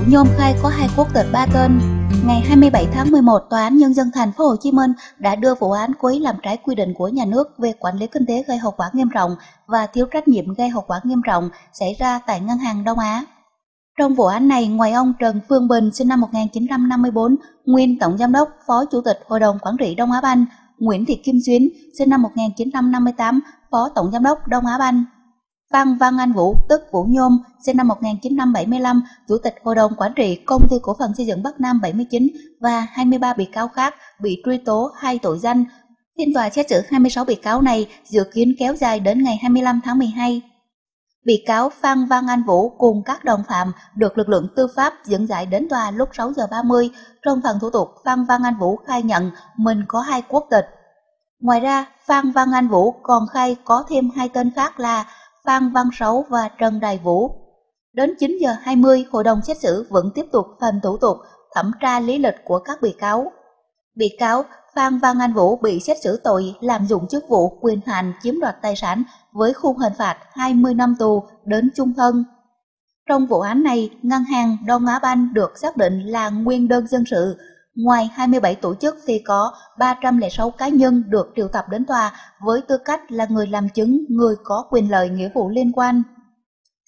Vũ Nhôm khai có hai quốc tịch ba tên. Ngày 27 tháng 11, Tòa án Nhân dân thành phố Hồ Chí Minh đã đưa vụ án cố ý làm trái quy định của nhà nước về quản lý kinh tế gây hậu quả nghiêm trọng và thiếu trách nhiệm gây hậu quả nghiêm trọng xảy ra tại Ngân hàng Đông Á. Trong vụ án này, ngoài ông Trần Phương Bình sinh năm 1954, nguyên Tổng Giám đốc, Phó Chủ tịch Hội đồng Quản trị Đông Á Banh, Nguyễn Thị Kim Xuyến sinh năm 1958, Phó Tổng Giám đốc Đông Á Banh, Phan Văn Anh Vũ tức Vũ Nhôm, sinh năm 1975, Chủ tịch Hội đồng Quản trị Công ty Cổ phần Xây dựng Bắc Nam 79 và 23 bị cáo khác bị truy tố hai tội danh. Phiên tòa xét xử 26 bị cáo này dự kiến kéo dài đến ngày 25 tháng 12. Bị cáo Phan Văn Anh Vũ cùng các đồng phạm được lực lượng tư pháp dẫn giải đến tòa lúc 6 giờ 30. Trong phần thủ tục, Phan Văn Anh Vũ khai nhận mình có hai quốc tịch. Ngoài ra, Phan Văn Anh Vũ còn khai có thêm hai tên khác là Phan Văn Sáu và Trần Đại Vũ. Đến 9 giờ 20, hội đồng xét xử vẫn tiếp tục phần thủ tục thẩm tra lý lịch của các bị cáo. Bị cáo Phan Văn Anh Vũ bị xét xử tội làm dụng chức vụ quyền hạn chiếm đoạt tài sản với khung hình phạt 20 năm tù đến chung thân. Trong vụ án này, ngân hàng Đông Á Banh được xác định là nguyên đơn dân sự Ngoài 27 tổ chức thì có 306 cá nhân được triệu tập đến tòa với tư cách là người làm chứng, người có quyền lợi nghĩa vụ liên quan.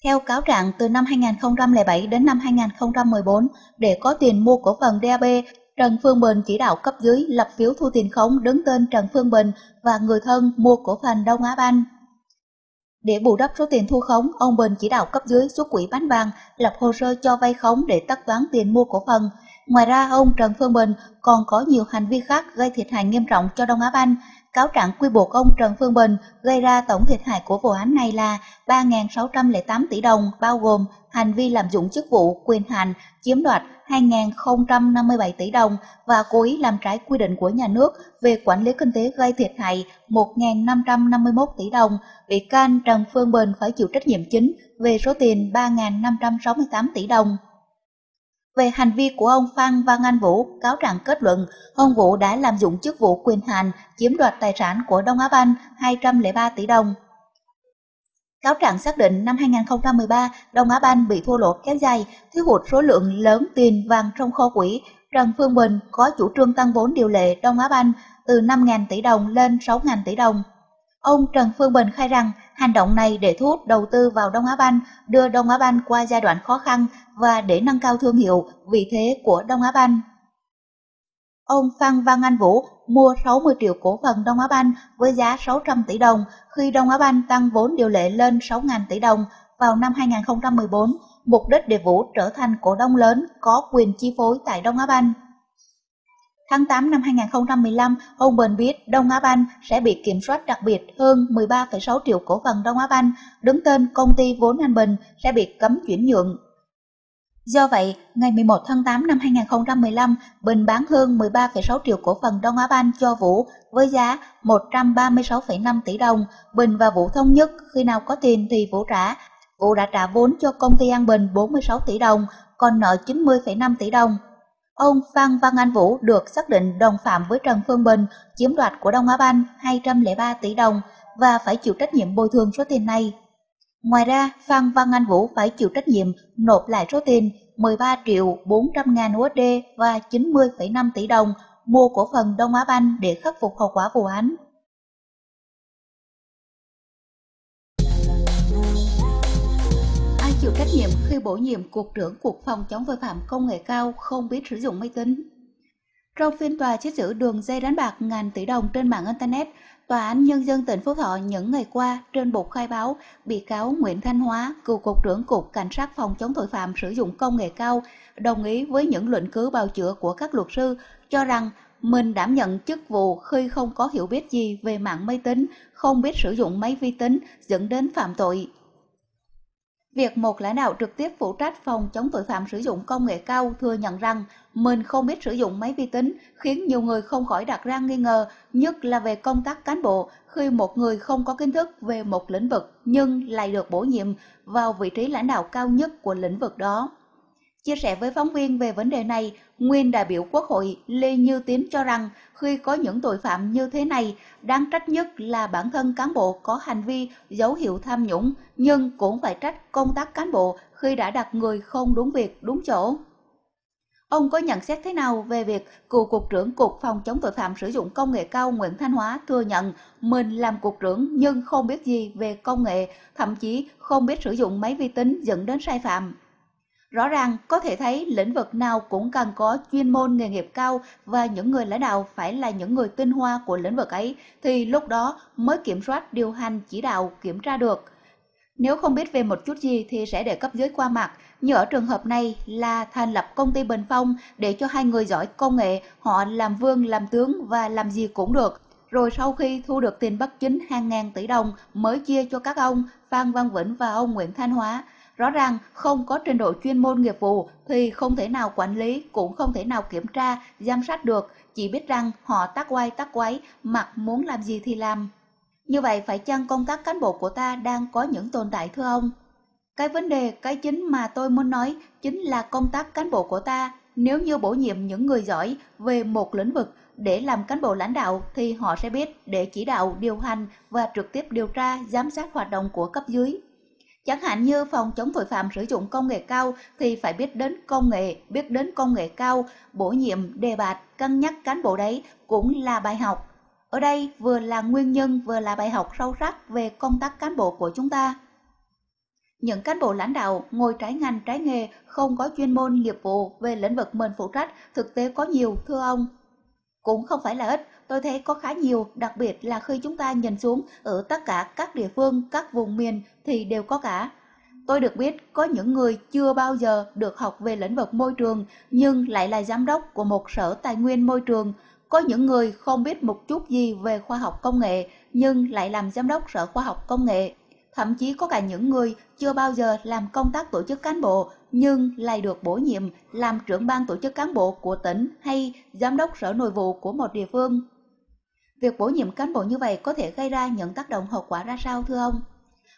Theo cáo trạng, từ năm 2007 đến năm 2014, để có tiền mua cổ phần DAB, Trần Phương Bình chỉ đạo cấp dưới lập phiếu thu tiền khống đứng tên Trần Phương Bình và người thân mua cổ phần Đông Á Banh. Để bù đắp số tiền thu khống, ông Bình chỉ đạo cấp dưới xuất quỹ bán vàng, lập hồ sơ cho vay khống để tất toán tiền mua cổ phần. Ngoài ra, ông Trần Phương Bình còn có nhiều hành vi khác gây thiệt hại nghiêm trọng cho Đông Á Banh. Cáo trạng quy buộc ông Trần Phương Bình gây ra tổng thiệt hại của vụ án này là 3.608 tỷ đồng, bao gồm hành vi làm dụng chức vụ, quyền hành chiếm đoạt 2.057 tỷ đồng và cố ý làm trái quy định của nhà nước về quản lý kinh tế gây thiệt hại 1.551 tỷ đồng. Bị can Trần Phương Bình phải chịu trách nhiệm chính về số tiền 3.568 tỷ đồng. Về hành vi của ông Phan Văn Anh Vũ, cáo trạng kết luận ông Vũ đã lạm dụng chức vụ quyền hạn chiếm đoạt tài sản của Đông Á Banh 203 tỷ đồng. Cáo trạng xác định năm 2013, Đông Á Banh bị thua lỗ kéo dài, thiếu hụt số lượng lớn tiền vàng trong kho quỹ, rằng Phương Bình có chủ trương tăng vốn điều lệ Đông Á Banh từ 5.000 tỷ đồng lên 6.000 tỷ đồng. Ông Trần Phương Bình khai rằng hành động này để thu hút đầu tư vào Đông Á Banh, đưa Đông Á Banh qua giai đoạn khó khăn và để nâng cao thương hiệu, vị thế của Đông Á Banh. Ông Phan Văn Anh Vũ mua 60 triệu cổ phần Đông Á Banh với giá 600 tỷ đồng khi Đông Á Banh tăng vốn điều lệ lên 6.000 tỷ đồng vào năm 2014, mục đích để Vũ trở thành cổ đông lớn có quyền chi phối tại Đông Á Banh. Tháng 8 năm 2015, ông Bình biết Đông Á Banh sẽ bị kiểm soát đặc biệt hơn 13,6 triệu cổ phần Đông Á Banh đứng tên công ty vốn Anh Bình sẽ bị cấm chuyển nhượng. Do vậy, ngày 11 tháng 8 năm 2015, Bình bán hơn 13,6 triệu cổ phần Đông Á Banh cho Vũ với giá 136,5 tỷ đồng. Bình và Vũ thống nhất khi nào có tiền thì Vũ trả. Vũ đã trả vốn cho công ty An Bình 46 tỷ đồng, còn nợ 90,5 tỷ đồng Ông Phan Văn Anh Vũ được xác định đồng phạm với Trần Phương Bình chiếm đoạt của Đông Á Banh 203 tỷ đồng và phải chịu trách nhiệm bồi thường số tiền này. Ngoài ra, Phan Văn Anh Vũ phải chịu trách nhiệm nộp lại số tiền 13 triệu 400 ngàn USD và 90,5 tỷ đồng mua cổ phần Đông Á Banh để khắc phục hậu quả vụ án. chịu trách nhiệm khi bổ nhiệm cục trưởng cục phòng chống tội phạm công nghệ cao không biết sử dụng máy tính. Trong phiên tòa xét xử đường dây đánh bạc ngàn tỷ đồng trên mạng Internet, Tòa án Nhân dân tỉnh Phú Thọ những ngày qua trên buộc khai báo bị cáo Nguyễn Thanh Hóa, cựu cục trưởng Cục Cảnh sát phòng chống tội phạm sử dụng công nghệ cao, đồng ý với những luận cứ bào chữa của các luật sư cho rằng mình đảm nhận chức vụ khi không có hiểu biết gì về mạng máy tính, không biết sử dụng máy vi tính dẫn đến phạm tội. Việc một lãnh đạo trực tiếp phụ trách phòng chống tội phạm sử dụng công nghệ cao thừa nhận rằng mình không biết sử dụng máy vi tính khiến nhiều người không khỏi đặt ra nghi ngờ, nhất là về công tác cán bộ khi một người không có kiến thức về một lĩnh vực nhưng lại được bổ nhiệm vào vị trí lãnh đạo cao nhất của lĩnh vực đó. Chia sẻ với phóng viên về vấn đề này, nguyên đại biểu Quốc hội Lê Như Tiến cho rằng khi có những tội phạm như thế này, đáng trách nhất là bản thân cán bộ có hành vi dấu hiệu tham nhũng, nhưng cũng phải trách công tác cán bộ khi đã đặt người không đúng việc, đúng chỗ. Ông có nhận xét thế nào về việc cựu Cục trưởng Cục Phòng chống tội phạm sử dụng công nghệ cao Nguyễn Thanh Hóa thừa nhận mình làm Cục trưởng nhưng không biết gì về công nghệ, thậm chí không biết sử dụng máy vi tính dẫn đến sai phạm? Rõ ràng, có thể thấy lĩnh vực nào cũng cần có chuyên môn nghề nghiệp cao và những người lãnh đạo phải là những người tinh hoa của lĩnh vực ấy thì lúc đó mới kiểm soát, điều hành, chỉ đạo, kiểm tra được. Nếu không biết về một chút gì thì sẽ để cấp dưới qua mặt, như ở trường hợp này là thành lập công ty Bình Phong để cho hai người giỏi công nghệ, họ làm vương, làm tướng và làm gì cũng được. Rồi sau khi thu được tiền bất chính hàng ngàn tỷ đồng mới chia cho các ông Phan Văn Vĩnh và ông Nguyễn Thanh Hóa, rõ ràng không có trình độ chuyên môn nghiệp vụ thì không thể nào quản lý cũng không thể nào kiểm tra giám sát được chỉ biết rằng họ tác quay tác quấy, mặc muốn làm gì thì làm như vậy phải chăng công tác cán bộ của ta đang có những tồn tại thưa ông cái vấn đề cái chính mà tôi muốn nói chính là công tác cán bộ của ta nếu như bổ nhiệm những người giỏi về một lĩnh vực để làm cán bộ lãnh đạo thì họ sẽ biết để chỉ đạo điều hành và trực tiếp điều tra giám sát hoạt động của cấp dưới Chẳng hạn như phòng chống tội phạm sử dụng công nghệ cao thì phải biết đến công nghệ, biết đến công nghệ cao, bổ nhiệm, đề bạt, cân nhắc cán bộ đấy cũng là bài học. Ở đây vừa là nguyên nhân vừa là bài học sâu sắc về công tác cán bộ của chúng ta. Những cán bộ lãnh đạo ngồi trái ngành trái nghề không có chuyên môn nghiệp vụ về lĩnh vực mình phụ trách thực tế có nhiều thưa ông. Cũng không phải là ít, tôi thấy có khá nhiều, đặc biệt là khi chúng ta nhìn xuống ở tất cả các địa phương, các vùng miền thì đều có cả. Tôi được biết có những người chưa bao giờ được học về lĩnh vực môi trường nhưng lại là giám đốc của một sở tài nguyên môi trường. Có những người không biết một chút gì về khoa học công nghệ nhưng lại làm giám đốc sở khoa học công nghệ. Thậm chí có cả những người chưa bao giờ làm công tác tổ chức cán bộ nhưng lại được bổ nhiệm làm trưởng ban tổ chức cán bộ của tỉnh hay giám đốc sở nội vụ của một địa phương. Việc bổ nhiệm cán bộ như vậy có thể gây ra những tác động hậu quả ra sao thưa ông?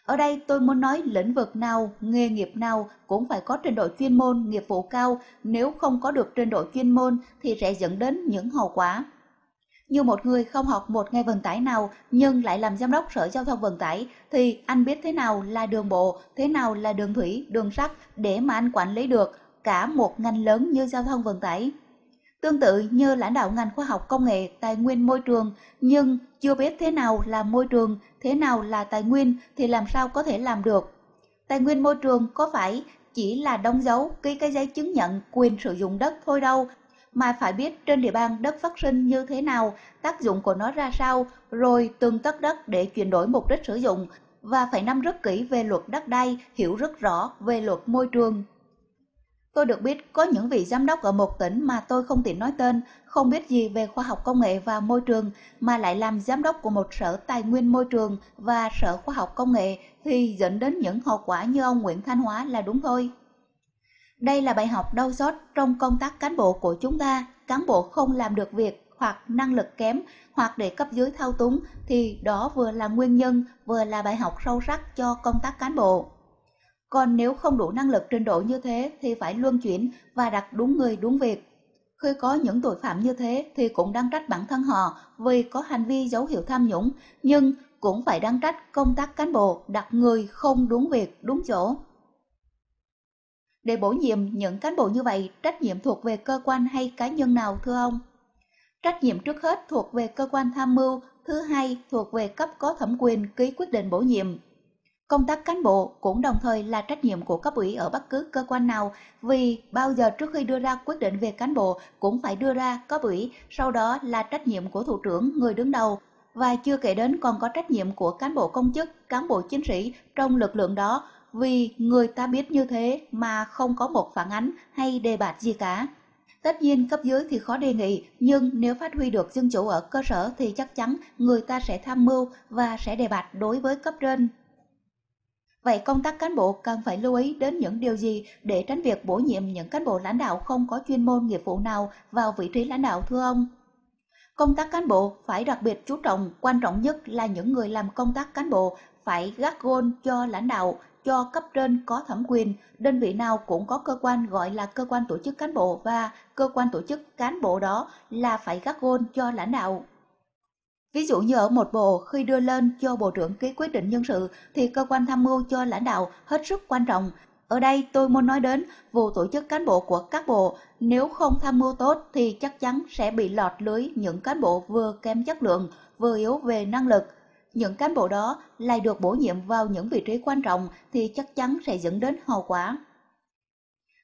Ở đây tôi muốn nói lĩnh vực nào, nghề nghiệp nào cũng phải có trình độ chuyên môn, nghiệp vụ cao, nếu không có được trình độ chuyên môn thì sẽ dẫn đến những hậu quả như một người không học một nghề vận tải nào nhưng lại làm giám đốc sở giao thông vận tải thì anh biết thế nào là đường bộ thế nào là đường thủy đường sắt để mà anh quản lý được cả một ngành lớn như giao thông vận tải tương tự như lãnh đạo ngành khoa học công nghệ tài nguyên môi trường nhưng chưa biết thế nào là môi trường thế nào là tài nguyên thì làm sao có thể làm được tài nguyên môi trường có phải chỉ là đóng dấu ký cái giấy chứng nhận quyền sử dụng đất thôi đâu mà phải biết trên địa bàn đất phát sinh như thế nào, tác dụng của nó ra sao, rồi từng tất đất để chuyển đổi mục đích sử dụng và phải nắm rất kỹ về luật đất đai, hiểu rất rõ về luật môi trường. Tôi được biết có những vị giám đốc ở một tỉnh mà tôi không tiện nói tên, không biết gì về khoa học công nghệ và môi trường mà lại làm giám đốc của một sở tài nguyên môi trường và sở khoa học công nghệ thì dẫn đến những hậu quả như ông Nguyễn Thanh Hóa là đúng thôi. Đây là bài học đau xót trong công tác cán bộ của chúng ta. Cán bộ không làm được việc hoặc năng lực kém hoặc để cấp dưới thao túng thì đó vừa là nguyên nhân vừa là bài học sâu sắc cho công tác cán bộ. Còn nếu không đủ năng lực trình độ như thế thì phải luân chuyển và đặt đúng người đúng việc. Khi có những tội phạm như thế thì cũng đang trách bản thân họ vì có hành vi dấu hiệu tham nhũng, nhưng cũng phải đăng trách công tác cán bộ đặt người không đúng việc, đúng chỗ. Để bổ nhiệm những cán bộ như vậy, trách nhiệm thuộc về cơ quan hay cá nhân nào thưa ông? Trách nhiệm trước hết thuộc về cơ quan tham mưu, thứ hai thuộc về cấp có thẩm quyền ký quyết định bổ nhiệm. Công tác cán bộ cũng đồng thời là trách nhiệm của cấp ủy ở bất cứ cơ quan nào vì bao giờ trước khi đưa ra quyết định về cán bộ cũng phải đưa ra cấp ủy, sau đó là trách nhiệm của thủ trưởng, người đứng đầu. Và chưa kể đến còn có trách nhiệm của cán bộ công chức, cán bộ chính sĩ trong lực lượng đó vì người ta biết như thế mà không có một phản ánh hay đề bạt gì cả. Tất nhiên cấp dưới thì khó đề nghị, nhưng nếu phát huy được dân chủ ở cơ sở thì chắc chắn người ta sẽ tham mưu và sẽ đề bạt đối với cấp trên. Vậy công tác cán bộ cần phải lưu ý đến những điều gì để tránh việc bổ nhiệm những cán bộ lãnh đạo không có chuyên môn nghiệp vụ nào vào vị trí lãnh đạo thưa ông? Công tác cán bộ phải đặc biệt chú trọng, quan trọng nhất là những người làm công tác cán bộ phải gác gôn cho lãnh đạo do cấp trên có thẩm quyền, đơn vị nào cũng có cơ quan gọi là cơ quan tổ chức cán bộ và cơ quan tổ chức cán bộ đó là phải gác gôn cho lãnh đạo. Ví dụ như ở một bộ, khi đưa lên cho Bộ trưởng ký quyết định nhân sự thì cơ quan tham mưu cho lãnh đạo hết sức quan trọng. Ở đây tôi muốn nói đến vụ tổ chức cán bộ của các bộ, nếu không tham mưu tốt thì chắc chắn sẽ bị lọt lưới những cán bộ vừa kém chất lượng, vừa yếu về năng lực, những cán bộ đó lại được bổ nhiệm vào những vị trí quan trọng thì chắc chắn sẽ dẫn đến hậu quả.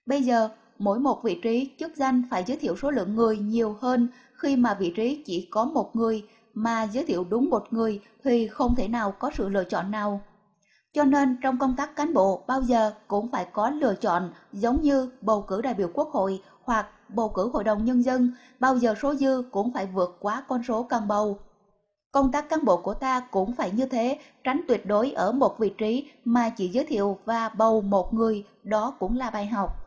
Bây giờ, mỗi một vị trí chức danh phải giới thiệu số lượng người nhiều hơn khi mà vị trí chỉ có một người mà giới thiệu đúng một người thì không thể nào có sự lựa chọn nào. Cho nên trong công tác cán bộ bao giờ cũng phải có lựa chọn giống như bầu cử đại biểu quốc hội hoặc bầu cử hội đồng nhân dân, bao giờ số dư cũng phải vượt quá con số cần bầu. Công tác cán bộ của ta cũng phải như thế, tránh tuyệt đối ở một vị trí mà chỉ giới thiệu và bầu một người, đó cũng là bài học.